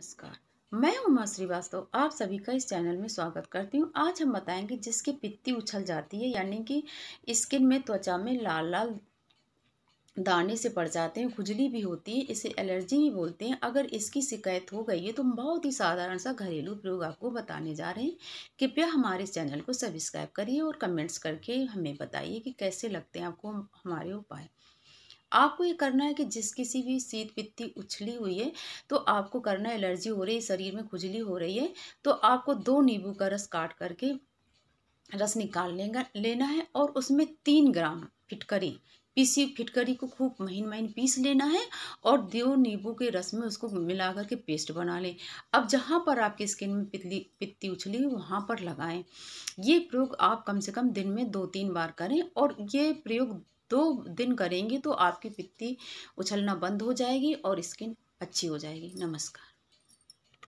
नमस्कार मैं उमा श्रीवास्तव आप सभी का इस चैनल में स्वागत करती हूँ आज हम बताएंगे जिसकी पित्ती उछल जाती है यानी कि स्किन में त्वचा में लाल लाल दाने से पड़ जाते हैं खुजली भी होती है इसे एलर्जी भी बोलते हैं अगर इसकी शिकायत हो गई है तो बहुत ही साधारण सा घरेलू प्रयोग आपको बताने जा रहे हैं कृपया हमारे चैनल को सब्सक्राइब करिए और कमेंट्स करके हमें बताइए कि कैसे लगते हैं आपको हमारे उपाय आपको ये करना है कि जिस किसी भी शीत पित्ती उछली हुई है तो आपको करना है एलर्जी हो रही है शरीर में खुजली हो रही है तो आपको दो नींबू का रस काट करके रस निकाल लेगा लेना है और उसमें तीन ग्राम फिटकरी पीसी फिटकरी को खूब महीन महीन पीस लेना है और दो नींबू के रस में उसको मिला करके पेस्ट बना लें अब जहाँ पर आपकी स्किन में पितली पित्ती उछली वहाँ पर लगाएं ये प्रयोग आप कम से कम दिन में दो तीन बार करें और ये प्रयोग दो दिन करेंगी तो आपकी पित्ती उछलना बंद हो जाएगी और स्किन अच्छी हो जाएगी नमस्कार